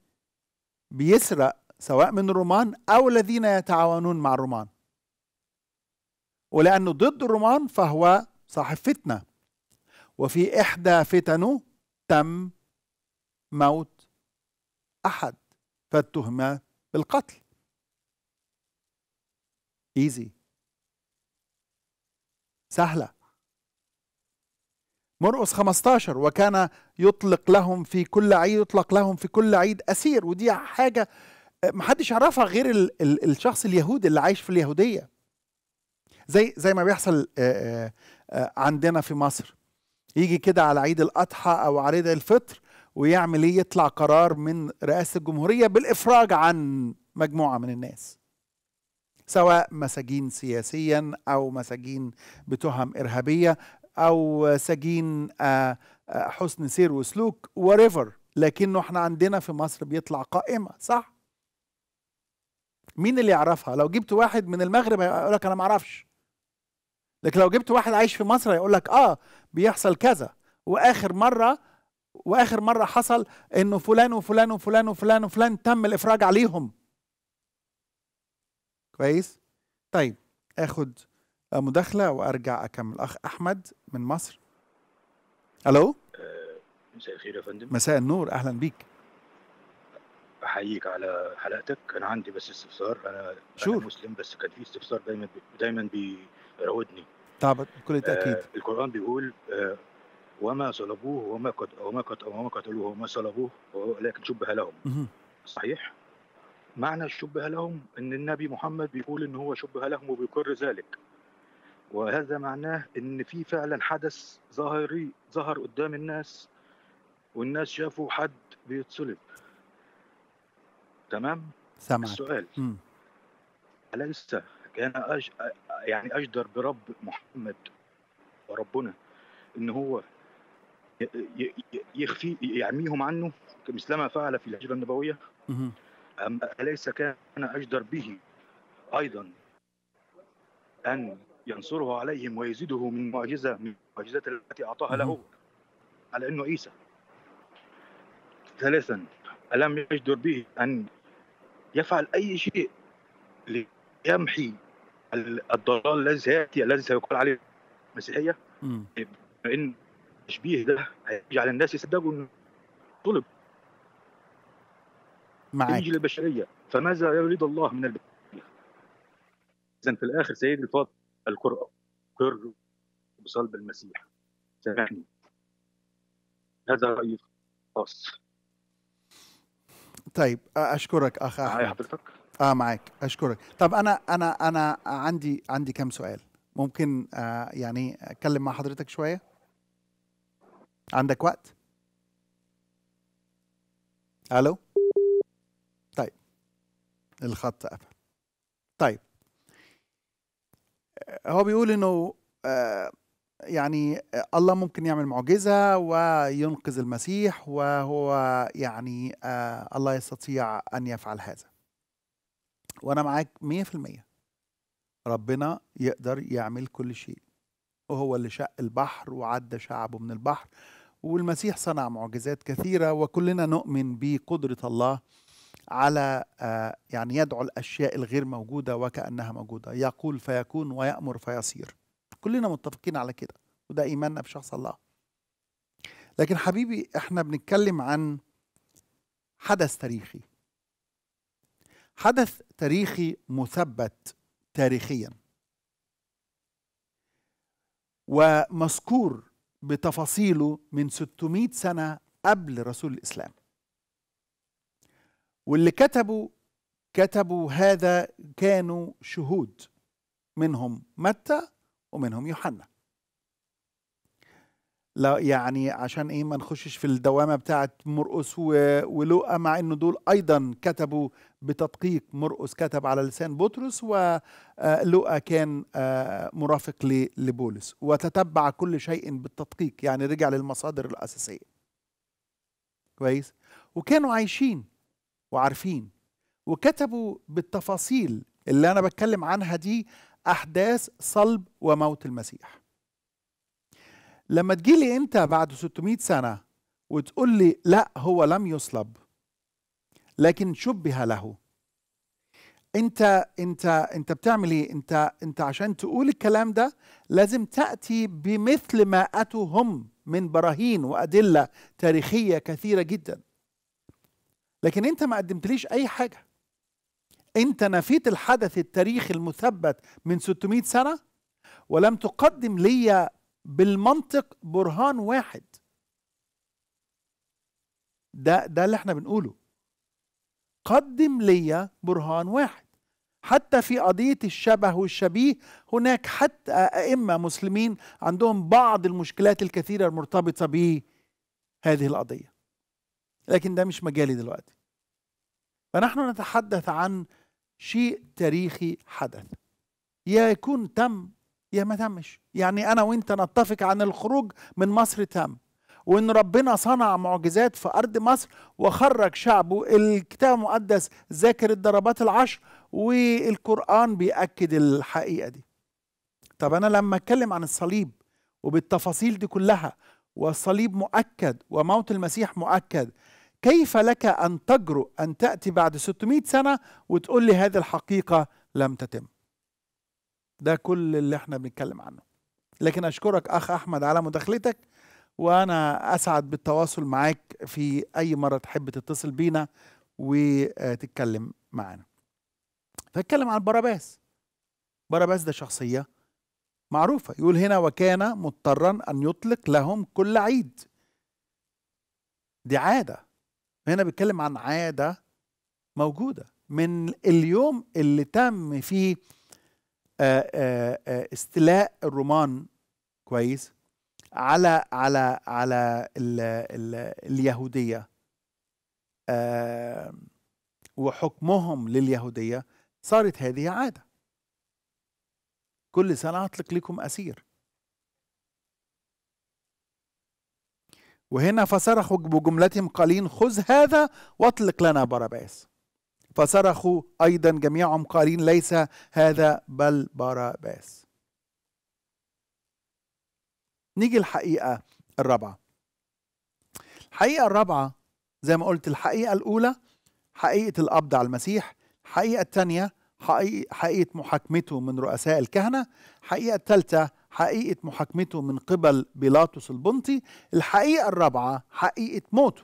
Speaker 1: بيسرق سواء من الرومان أو الذين يتعاونون مع الرومان ولأنه ضد الرومان فهو صاحب فتنة وفي إحدى فتنه تم موت أحد فالتهمة بالقتل ايزي سهلة مرقس 15 وكان يطلق لهم في كل عيد يطلق لهم في كل عيد أسير ودي حاجة آه، محدش يعرفها غير الـ الـ الشخص اليهودي اللي عايش في اليهودية زي زي ما بيحصل آه، آه، عندنا في مصر يجي كده على عيد الأضحى أو على عيد الفطر ويعمل ايه يطلع قرار من رئاسه الجمهوريه بالافراج عن مجموعه من الناس سواء مساجين سياسيا او مساجين بتهم ارهابيه او سجين آه، آه، حسن سير وسلوك وريفر لكنه احنا عندنا في مصر بيطلع قائمه صح مين اللي يعرفها لو جبت واحد من المغرب هيقول لك انا ما اعرفش لكن لو جبت واحد عايش في مصر هيقول لك اه بيحصل كذا واخر مره واخر مره حصل انه فلان وفلان وفلان وفلان وفلان تم الافراج عليهم كويس طيب اخد مداخله وارجع اكمل اخ احمد من مصر الو
Speaker 2: مساء الخير يا فندم مساء
Speaker 1: النور اهلا بيك
Speaker 2: احييك على حلقتك انا عندي بس استفسار انا شور. انا مسلم بس كان في استفسار دايما بي... دايما بيراودني
Speaker 1: طبعا بكل تاكيد آه
Speaker 2: القران بيقول آه وما صلبوه وما وما وما قتلوه وما صلبوه ولكن شبه لهم صحيح معنى الشبه لهم ان النبي محمد بيقول ان هو شبه لهم وبيقر ذلك وهذا معناه ان في فعلا حدث ظاهري ظهر قدام الناس والناس شافوا حد بيتصلب تمام
Speaker 1: سمعت. السؤال
Speaker 2: أليس كان أج... يعني أجدر برب محمد وربنا إن هو يخفي يعميهم عنه مثلما فعل في الهجرة النبوية أم أليس كان أجدر به أيضا أن ينصره عليهم ويزيده من معجزة من المعجزات التي أعطاها له على أنه عيسى ثالثا ألم يجدر به أن يفعل أي شيء ليمحي الضلال الذي سيأتي الذي سيقال عليه المسيحية إن التشبيه ده هيجعل الناس يصدقوا انه طلب معاك يجي للبشريه فماذا يريد الله من البشريه؟ اذا في الاخر سيدي الفاضل القران قر بصلب المسيح سامحني هذا رايي
Speaker 1: الخاص طيب اشكرك اخ احمد حضرتك اه معاك اشكرك طب انا انا انا عندي عندي كم سؤال ممكن آه يعني اتكلم مع حضرتك شويه عندك وقت؟ الو؟ طيب الخط قفل طيب هو بيقول انه آه، يعني آه، الله ممكن يعمل معجزه وينقذ المسيح وهو يعني آه، الله يستطيع ان يفعل هذا وانا معاك 100% ربنا يقدر يعمل كل شيء وهو اللي شق البحر وعدى شعبه من البحر والمسيح صنع معجزات كثيرة وكلنا نؤمن بقدرة الله على آه، يعني يدعو الأشياء الغير موجودة وكأنها موجودة يقول فيكون ويأمر فيصير كلنا متفقين على كده وده إيماننا بشخص الله لكن حبيبي احنا بنتكلم عن حدث تاريخي حدث تاريخي مثبت تاريخيا ومذكور بتفاصيله من 600 سنة قبل رسول الإسلام واللي كتبوا كتبوا هذا كانوا شهود منهم متى ومنهم يوحنا لا يعني عشان ايه ما نخشش في الدوامه بتاعه مرقس ولوقا مع انه دول ايضا كتبوا بتدقيق مرقس كتب على لسان بطرس ولؤى آه، كان آه، مرافق لبولس وتتبع كل شيء بالتدقيق يعني رجع للمصادر الأساسية كويس وكانوا عايشين وعارفين وكتبوا بالتفاصيل اللي أنا بتكلم عنها دي أحداث صلب وموت المسيح لما تجيلي أنت بعد 600 سنة وتقول لي لا هو لم يصلب لكن شبه له انت انت انت بتعمل ايه انت انت عشان تقول الكلام ده لازم تاتي بمثل ما اتوا هم من براهين وادله تاريخيه كثيره جدا لكن انت ما قدمتليش اي حاجه انت نفيت الحدث التاريخي المثبت من 600 سنه ولم تقدم لي بالمنطق برهان واحد ده ده اللي احنا بنقوله قدم لي برهان واحد حتى في قضية الشبه والشبيه هناك حتى أئمة مسلمين عندهم بعض المشكلات الكثيرة المرتبطة بهذه القضية لكن ده مش مجالي دلوقتي فنحن نتحدث عن شيء تاريخي حدث يا يكون تم يا ما تمش يعني أنا وإنت نتفق عن الخروج من مصر تم وان ربنا صنع معجزات في ارض مصر وخرج شعبه الكتاب المقدس ذاكر الضربات العشر والقران بياكد الحقيقه دي طب انا لما اتكلم عن الصليب وبالتفاصيل دي كلها والصليب مؤكد وموت المسيح مؤكد كيف لك ان تجرؤ ان تاتي بعد 600 سنه وتقول لي هذه الحقيقه لم تتم ده كل اللي احنا بنتكلم عنه لكن اشكرك اخ احمد على مداخلتك وانا اسعد بالتواصل معاك في اي مره تحب تتصل بينا وتتكلم معانا فاتكلم عن باراباس باراباس ده شخصيه معروفه يقول هنا وكان مضطرا ان يطلق لهم كل عيد دي عاده هنا بيتكلم عن عاده موجوده من اليوم اللي تم فيه آه، آه، آه، استيلاء الرومان كويس على على على الـ الـ اليهوديه آه وحكمهم لليهوديه صارت هذه عاده كل سنه اطلق لكم اسير وهنا فصرخوا بجملتهم قالين خذ هذا واطلق لنا باراباس فصرخوا ايضا جميعهم قالين ليس هذا بل باراباس نيجي الحقيقة الرابعة الحقيقة الرابعة زي ما قلت الحقيقة الأولى حقيقة القبض على المسيح الحقيقة الثانية حقيقة محاكمته من رؤساء الكهنة الحقيقة الثالثة حقيقة محاكمته من قبل بيلاطس البنطي الحقيقة الرابعة حقيقة موته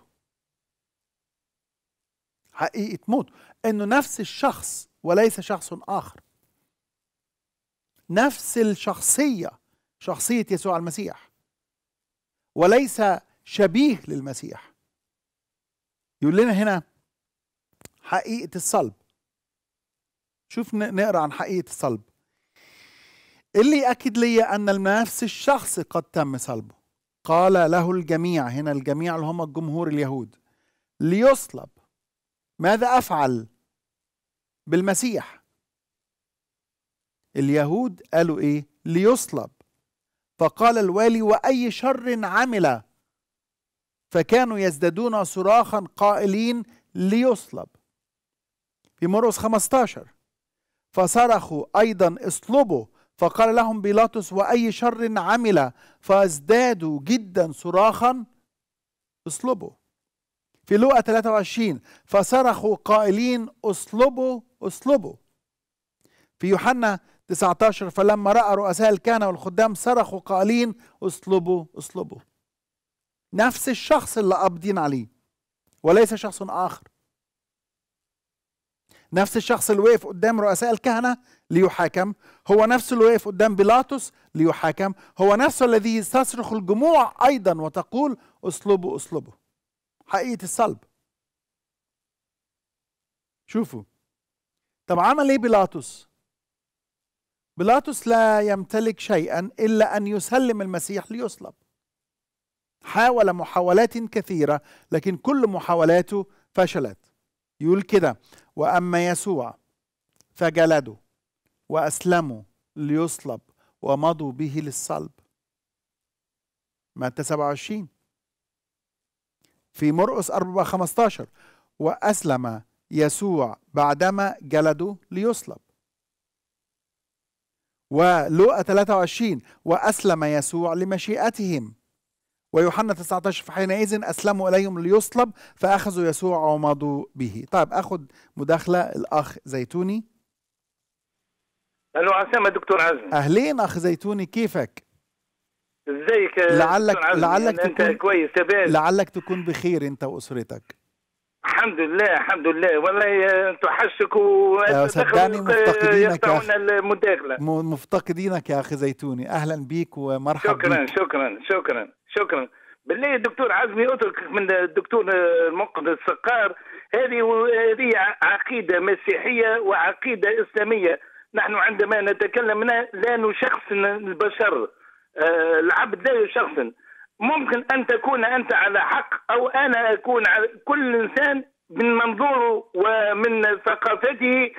Speaker 1: حقيقة موته أنه نفس الشخص وليس شخص آخر نفس الشخصية شخصية يسوع المسيح وليس شبيه للمسيح يقول لنا هنا حقيقة الصلب شوف نقرأ عن حقيقة الصلب اللي أكد لي أن نفس الشخص قد تم صلبه قال له الجميع هنا الجميع اللي هم الجمهور اليهود ليصلب ماذا أفعل بالمسيح اليهود قالوا إيه ليصلب فقال الوالي واي شر عمل فكانوا يزدادون صراخا قائلين ليصلب في مرقس 15 فصرخوا ايضا اصلبوا فقال لهم بيلاطس واي شر عمل فازدادوا جدا صراخا اصلبوا في لوقا 23 فصرخوا قائلين اصلبوا اصلبوا في يوحنا 19 فلما رأى رؤساء الكهنة والخدام صرخوا قائلين اصلبوا اصلبوا نفس الشخص اللي قابضين عليه وليس شخص آخر نفس الشخص اللي وقف قدام رؤساء الكهنة ليحاكم هو نفسه اللي وقف قدام بيلاطس ليحاكم هو نفسه الذي تصرخ الجموع أيضا وتقول اصلبوا اصلبوا حقيقة الصلب شوفوا طب عمل ايه بيلاطس بيلاطس لا يمتلك شيئا الا ان يسلم المسيح ليصلب حاول محاولات كثيره لكن كل محاولاته فشلت يقول كده واما يسوع فجلدوا واسلموا ليصلب ومضوا به للصلب متى 27 في مرقس 4 15 واسلم يسوع بعدما جلدوا ليصلب ولوقا 23 وأسلم يسوع لمشيئتهم ويوحنا 19 فحينئذ أسلموا إليهم ليصلب فأخذوا يسوع ومضوا به طيب أخذ مداخلة الأخ زيتوني
Speaker 3: ألو عسامة دكتور عزمي
Speaker 1: أهلين أخ زيتوني كيفك
Speaker 3: ازيك لعلك لعلك تكون كويس تبال. لعلك
Speaker 1: تكون بخير انت واسرتك
Speaker 3: الحمد لله الحمد لله والله تحشك صدقني مفتقدينك يا المداخله
Speaker 1: مفتقدينك يا اخي زيتوني اهلا بيك ومرحبا شكرا بيك.
Speaker 3: شكرا شكرا شكرا بالله الدكتور عزمي اتركك من الدكتور منقذ السقار هذه هذه عقيده مسيحيه وعقيده اسلاميه نحن عندما نتكلم لا نشخصن البشر آه، العبد لا يشخصن ممكن أن تكون أنت على حق أو أنا أكون على كل إنسان من منظوره ومن ثقافته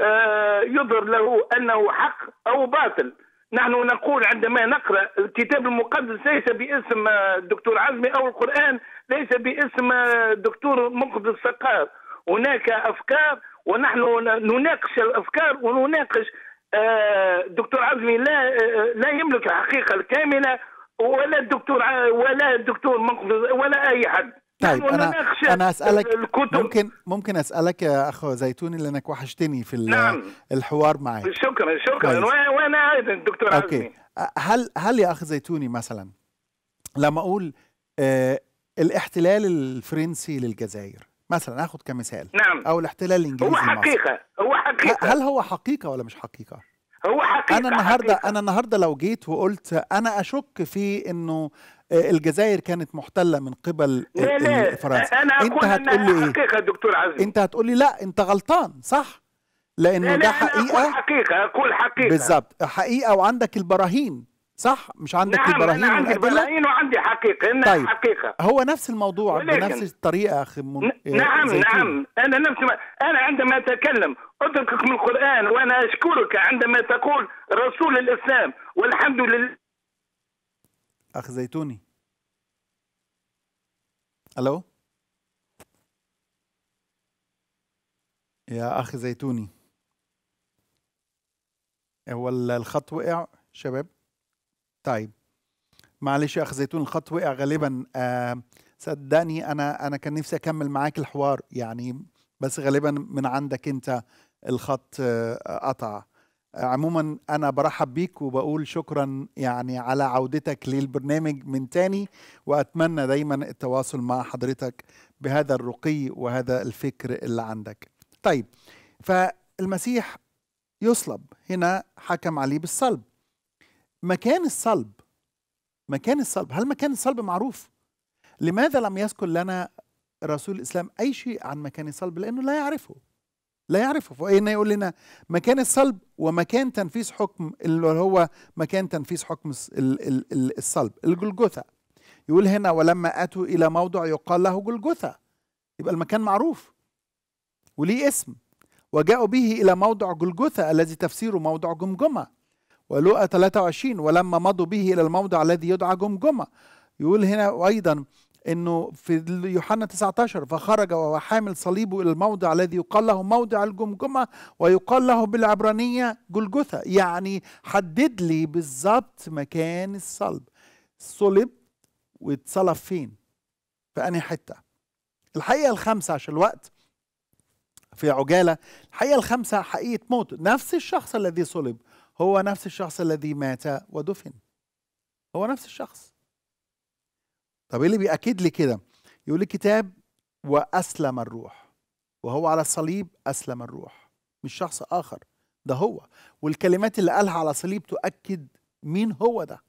Speaker 3: آه، يظهر له أنه حق أو باطل نحن نقول عندما نقرأ الكتاب المقدس ليس باسم الدكتور عزمي أو القرآن ليس باسم الدكتور مقدس الثقاف هناك أفكار ونحن نناقش الأفكار ونناقش آه، دكتور عزمي لا آه، لا يملك الحقيقة الكاملة ولا الدكتور ولا الدكتور منقذ ولا اي حد طيب انا انا اسالك الكتب.
Speaker 1: ممكن ممكن اسالك يا اخ زيتوني لانك وحشتني في نعم. الحوار معي
Speaker 3: شكرا شكرا وانا ايضا دكتور اوكي
Speaker 1: هل هل يا اخ زيتوني مثلا لما اقول آه الاحتلال الفرنسي للجزائر مثلا اخذ كمثال نعم او الاحتلال الانجليزي هو حقيقه هو حقيقه هل هو حقيقه ولا مش حقيقه؟ هو حقيقه انا النهارده حقيقة. انا النهارده لو جيت وقلت انا اشك في انه آه، الجزائر كانت محتله من قبل لا لا فرنسا انا انت هتقول لي ايه حقيقه دكتور عزيز انت هتقول لي لا انت غلطان صح لانه لا ده لا حقيقه أقول حقيقه بالظبط حقيقه وعندك البراهين صح مش عندك نعم البراهين أنا عندي البراهين وعندي حقيقه انها طيب. حقيقه هو نفس الموضوع ولكن بنفس الطريقه اخي من... إيه، نعم نعم
Speaker 3: انا نفس ما... انا عندما اتكلم اتركك من القران وانا اشكرك عندما تقول رسول الاسلام والحمد لله
Speaker 1: اخ زيتوني الو يا اخ زيتوني هو الخط وقع شباب طيب معلش يا اخ زيتون الخط وقع غالبا آه صدقني انا انا كان نفسي اكمل معاك الحوار يعني بس غالبا من عندك انت الخط آه قطع عموما انا برحب بيك وبقول شكرا يعني على عودتك للبرنامج من تاني واتمنى دايما التواصل مع حضرتك بهذا الرقي وهذا الفكر اللي عندك طيب فالمسيح يصلب هنا حكم عليه بالصلب مكان الصلب مكان الصلب هل مكان الصلب معروف لماذا لم يذكر لنا رسول الاسلام اي شيء عن مكان الصلب لانه لا يعرفه لا يعرفه فإن يقول لنا مكان الصلب ومكان تنفيذ حكم اللي هو مكان تنفيذ حكم الصلب الجلجثة يقول هنا ولما أتوا إلى موضع يقال له جلجثة يبقى المكان معروف وليه اسم وجاءوا به إلى موضع جلجثة الذي تفسيره موضع جمجمة ولوقا 23 ولما مضوا به الى الموضع الذي يدعى جمجمه يقول هنا ايضا انه في يوحنا 19 فخرج وهو حامل صليبه الى الموضع الذي يقال له موضع الجمجمه ويقال له بالعبرانيه جلجثه يعني حدد لي بالظبط مكان الصلب صلب واتصلب فين في انهي حته الحقيقه الخامسه عشان الوقت في عجاله الحقيقه الخامسه حقيقه موت نفس الشخص الذي صلب هو نفس الشخص الذي مات ودفن هو نفس الشخص طب ايه اللي بيأكد لي كده يقول الكتاب وأسلم الروح وهو على الصليب أسلم الروح مش شخص آخر ده هو والكلمات اللي قالها على الصليب تؤكد مين هو ده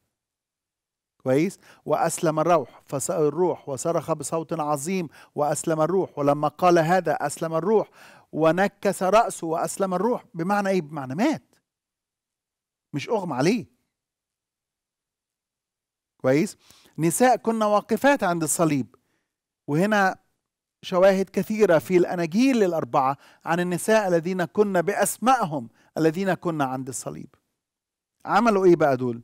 Speaker 1: كويس وأسلم الروح الروح وصرخ بصوت عظيم وأسلم الروح ولما قال هذا أسلم الروح ونكس رأسه وأسلم الروح بمعنى إيه بمعنى مات مش أغمى عليه كويس نساء كنا واقفات عند الصليب وهنا شواهد كثيرة في الأناجيل الأربعة عن النساء الذين كنا بأسمائهم الذين كنا عند الصليب عملوا إيه بقى دول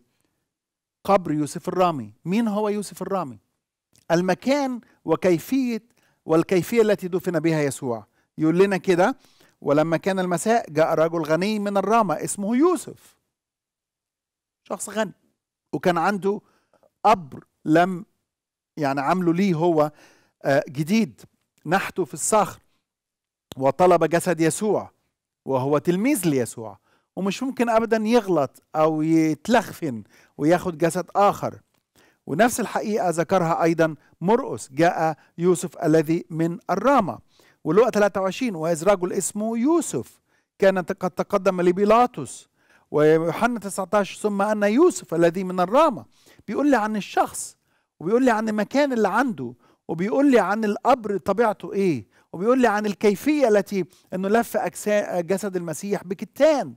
Speaker 1: قبر يوسف الرامي مين هو يوسف الرامي المكان وكيفية والكيفية التي دفن بها يسوع يقول لنا كده ولما كان المساء جاء رجل غني من الرامة اسمه يوسف شخص غني وكان عنده قبر لم يعني عامله ليه هو آه، جديد نحته في الصخر وطلب جسد يسوع وهو تلميذ ليسوع ومش ممكن ابدا يغلط او يتلخفن وياخد جسد اخر ونفس الحقيقه ذكرها ايضا مرقس جاء يوسف الذي من الرامه ولقى 23 واذ رجل اسمه يوسف كان قد تقدم لبيلاطس ويوحنا 19 ثم أن يوسف الذي من الرامة بيقول لي عن الشخص وبيقول لي عن المكان اللي عنده وبيقول لي عن القبر طبيعته إيه وبيقول لي عن الكيفية التي أنه لف أجساد جسد المسيح بكتان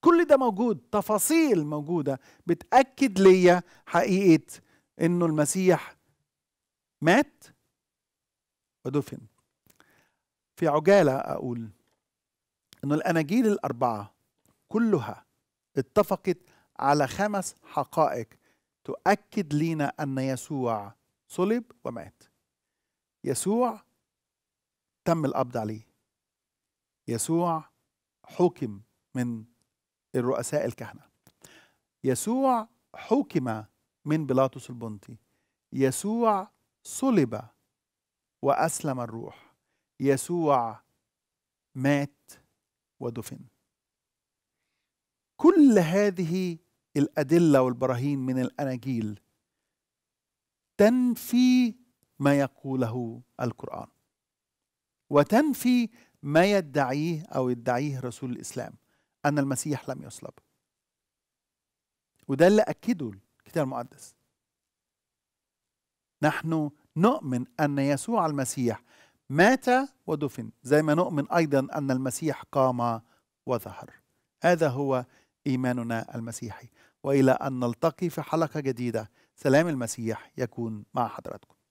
Speaker 1: كل ده موجود تفاصيل موجودة بتأكد ليا حقيقة أنه المسيح مات ودفن في عجالة أقول أنه الأناجيل الأربعة كلها اتفقت على خمس حقائق تؤكد لنا أن يسوع صلب ومات يسوع تم القبض عليه يسوع حكم من الرؤساء الكهنة يسوع حكم من بيلاطس البنطي يسوع صلب وأسلم الروح يسوع مات ودفن كل هذه الأدلة والبراهين من الأناجيل تنفي ما يقوله القرآن وتنفي ما يدعيه أو يدعيه رسول الإسلام أن المسيح لم يصلب وده اللي أكده الكتاب المقدس نحن نؤمن أن يسوع المسيح مات ودفن زي ما نؤمن أيضا أن المسيح قام وظهر هذا هو ايماننا المسيحي والى ان نلتقي في حلقه جديده سلام المسيح يكون مع حضراتكم